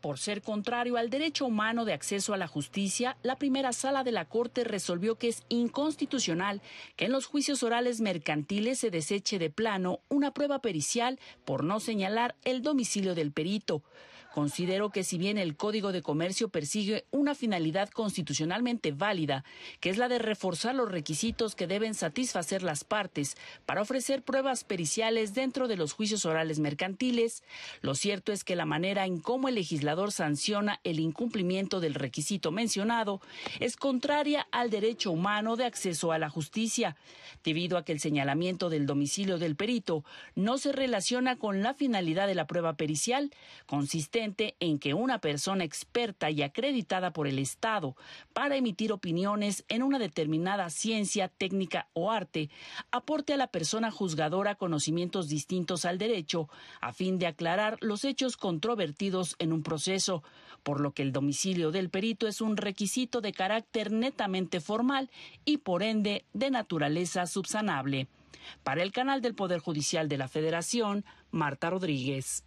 Por ser contrario al derecho humano de acceso a la justicia, la primera sala de la Corte resolvió que es inconstitucional que en los juicios orales mercantiles se deseche de plano una prueba pericial por no señalar el domicilio del perito. Considero que si bien el Código de Comercio persigue una finalidad constitucionalmente válida, que es la de reforzar los requisitos que deben satisfacer las partes para ofrecer pruebas periciales dentro de los juicios orales mercantiles, lo cierto es que la manera en cómo el sanciona el incumplimiento del requisito mencionado es contraria al derecho humano de acceso a la justicia, debido a que el señalamiento del domicilio del perito no se relaciona con la finalidad de la prueba pericial, consistente en que una persona experta y acreditada por el Estado para emitir opiniones en una determinada ciencia, técnica o arte aporte a la persona juzgadora conocimientos distintos al derecho a fin de aclarar los hechos controvertidos en un proceso por lo que el domicilio del perito es un requisito de carácter netamente formal y por ende de naturaleza subsanable. Para el canal del Poder Judicial de la Federación, Marta Rodríguez.